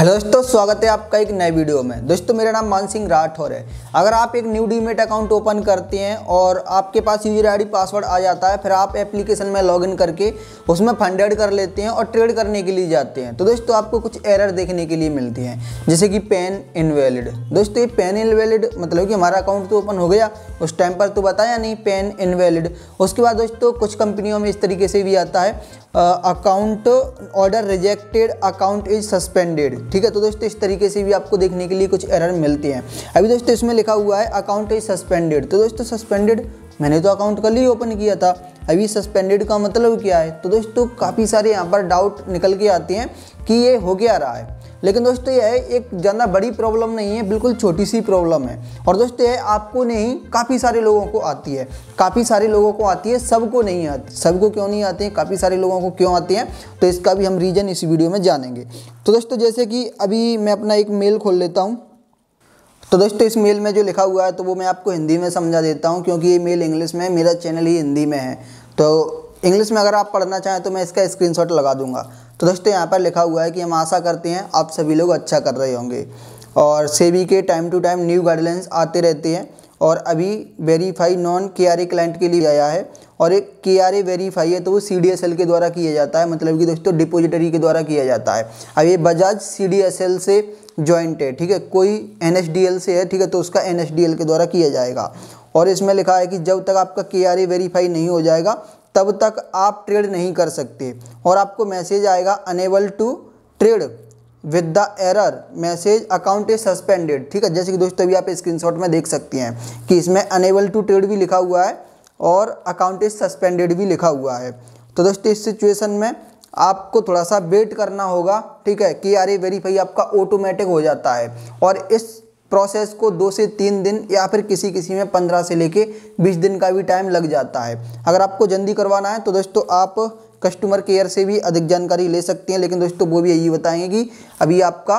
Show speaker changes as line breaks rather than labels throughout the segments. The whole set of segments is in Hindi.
हेलो दोस्तों स्वागत है आपका एक नए वीडियो में दोस्तों मेरा नाम मान सिंह राठौर है अगर आप एक न्यू डीमेट अकाउंट ओपन करते हैं और आपके पास यूजर आईडी पासवर्ड आ जाता है फिर आप एप्लीकेशन में लॉगिन करके उसमें फंडेड कर लेते हैं और ट्रेड करने के लिए जाते हैं तो दोस्तों आपको कुछ एरर देखने के लिए मिलती हैं जैसे कि पेन इनवैलिड दोस्तों ये पेन इनवेलिड मतलब कि हमारा अकाउंट तो ओपन हो गया उस टाइम पर तो बताया नहीं पेन इनवैलिड उसके बाद दोस्तों कुछ कंपनियों में इस तरीके से भी आता है account order rejected account is suspended ठीक है तो दोस्तों इस तरीके से भी आपको देखने के लिए कुछ एरर मिलती हैं अभी दोस्तों इसमें लिखा हुआ है अकाउंट इज सस्पेंडेड तो दोस्तों सस्पेंडेड मैंने तो अकाउंट कल ही ओपन किया था अभी सस्पेंडेड का मतलब क्या है तो दोस्तों काफ़ी सारे यहाँ पर डाउट निकल के आते हैं कि ये हो क्या रहा है लेकिन दोस्तों यह एक ज़्यादा बड़ी प्रॉब्लम नहीं है बिल्कुल छोटी सी प्रॉब्लम है और दोस्तों यह आपको नहीं काफ़ी सारे लोगों को आती है काफ़ी सारे लोगों को आती है सबको नहीं आती सबको क्यों नहीं आती है काफ़ी सारे लोगों को क्यों आती है तो इसका भी हम रीज़न इस वीडियो में जानेंगे तो दोस्तों जैसे कि अभी मैं अपना एक मेल खोल लेता हूँ तो दोस्तों इस मेल में जो लिखा हुआ है तो वो मैं आपको हिंदी में समझा देता हूँ क्योंकि ये मेल इंग्लिश में है मेरा चैनल ही हिंदी में है तो इंग्लिश में अगर आप पढ़ना चाहें तो मैं इसका स्क्रीनशॉट लगा दूंगा तो दोस्तों यहाँ पर लिखा हुआ है कि हम आशा करते हैं आप सभी लोग अच्छा कर रहे होंगे और सेबी के time to time new guidelines आते रहते हैं और अभी verify non K R A client के लिए आया है और एक के आर ए वेरीफाई है तो वो सी डी एस एल के द्वारा किया जाता है मतलब कि दोस्तों डिपोजिटरी के द्वारा किया जाता है अब ये Bajaj C D S L से जॉइंट है ठीक है कोई एन डी एल से है ठीक है तो उसका एन डी एल के द्वारा किया जाएगा और इसमें लिखा है कि जब तक आपका के आर ए वेरीफाई नहीं हो जाएगा तब तक आप ट्रेड नहीं कर सकते और आपको मैसेज आएगा unable to trade with the error message account is suspended ठीक है जैसे कि दोस्तों अभी आप स्क्रीनशॉट में देख सकते हैं कि इसमें अनेबल टू ट्रेड भी लिखा हुआ है और अकाउंट इज सस्पेंडेड भी लिखा हुआ है तो दोस्तों इस सिचुएशन में आपको थोड़ा सा वेट करना होगा ठीक है कि यार ये वेरीफाई आपका ऑटोमेटिक हो जाता है और इस प्रोसेस को दो से तीन दिन या फिर किसी किसी में पंद्रह से लेके बीस दिन का भी टाइम लग जाता है अगर आपको जल्दी करवाना है तो दोस्तों आप कस्टमर केयर से भी अधिक जानकारी ले सकते हैं लेकिन दोस्तों वो भी यही बताएंगे कि अभी आपका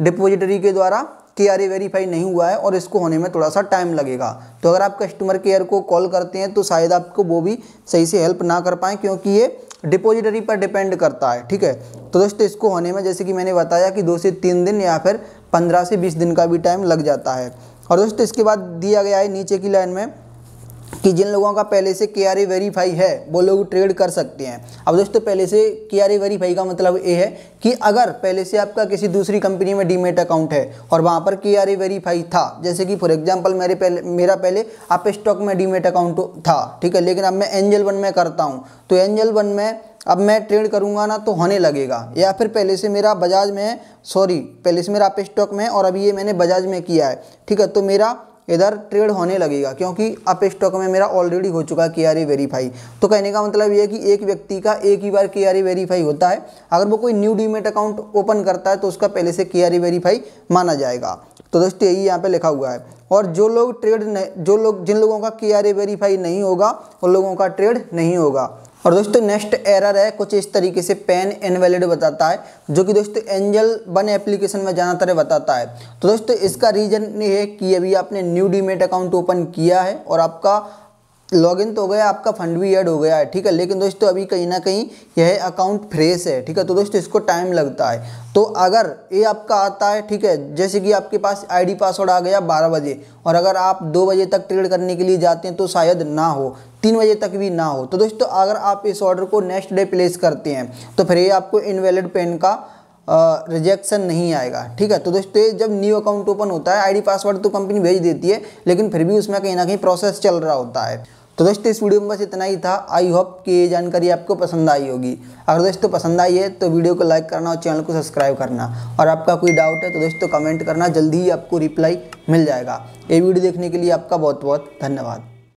डिपोजिटरी के द्वारा के आर वेरीफाई नहीं हुआ है और इसको होने में थोड़ा सा टाइम लगेगा तो अगर आप कस्टमर केयर को कॉल करते हैं तो शायद आपको वो भी सही से हेल्प ना कर पाएँ क्योंकि ये डिपोजिटरी पर डिपेंड करता है ठीक है तो दोस्तों इसको होने में जैसे कि मैंने बताया कि दो से तीन दिन या फिर पंद्रह से बीस दिन का भी टाइम लग जाता है और दोस्तों इसके बाद दिया गया है नीचे की लाइन में कि जिन लोगों का पहले से के आर ए वेरीफाई है वो लोग ट्रेड कर सकते हैं अब दोस्तों पहले से के आर ए वेरीफाई का मतलब ये है कि अगर पहले से आपका किसी दूसरी कंपनी में डीमेट अकाउंट है और वहाँ पर के आर ए वेरीफाई था जैसे कि फॉर एग्जांपल मेरे पहले मेरा पहले आप स्टॉक में डीमेट अकाउंट था ठीक है लेकिन अब मैं एंजल वन में करता हूँ तो एंजल वन में अब मैं ट्रेड करूँगा ना तो होने लगेगा या फिर पहले से मेरा बजाज में सॉरी पहले से मेरा आप स्टॉक में और अभी ये मैंने बजाज में किया है ठीक है तो मेरा इधर ट्रेड होने लगेगा क्योंकि अप स्टॉक में मेरा ऑलरेडी हो चुका है के आर वेरीफाई तो कहने का मतलब यह कि एक व्यक्ति का एक ही बार के आर वेरीफाई होता है अगर वो कोई न्यू डीमेट अकाउंट ओपन करता है तो उसका पहले से के आर वेरीफाई माना जाएगा तो दोस्तों यही यहाँ पे लिखा हुआ है और जो लोग ट्रेड जो लोग जिन लोगों का के आर वेरीफाई नहीं होगा उन लोगों का ट्रेड नहीं होगा और दोस्तों नेक्स्ट एरर है कुछ इस तरीके से पेन इनवैलिड बताता है जो कि दोस्तों एंजल वन एप्लीकेशन में ज़्यादातर बताता है तो दोस्तों इसका रीज़न ये है कि अभी आपने न्यू डीमेट अकाउंट ओपन किया है और आपका लॉगिन तो हो गया आपका फंड भी ऐड हो गया है ठीक है लेकिन दोस्तों अभी कहीं ना कहीं यह अकाउंट फ्रेश है ठीक है तो दोस्तों इसको टाइम लगता है तो अगर ये आपका आता है ठीक है जैसे कि आपके पास आईडी पासवर्ड आ गया बारह बजे और अगर आप दो बजे तक ट्रेड करने के लिए जाते हैं तो शायद ना हो तीन बजे तक भी ना हो तो दोस्तों अगर आप इस ऑर्डर को नेक्स्ट डे प्लेस करते हैं तो फिर ये आपको इनवैलिड पेन का रिजेक्शन नहीं आएगा ठीक है तो दोस्तों जब न्यू अकाउंट ओपन होता है आईडी पासवर्ड तो कंपनी भेज देती है लेकिन फिर भी उसमें कहीं ना कहीं प्रोसेस चल रहा होता है तो दोस्तों इस वीडियो में बस इतना ही था आई होप कि ये जानकारी आपको पसंद आई होगी अगर दोस्तों पसंद आई है तो वीडियो को लाइक करना और चैनल को सब्सक्राइब करना और आपका कोई डाउट है तो दोस्तों कमेंट करना जल्दी ही आपको रिप्लाई मिल जाएगा ये वीडियो देखने के लिए आपका बहुत बहुत धन्यवाद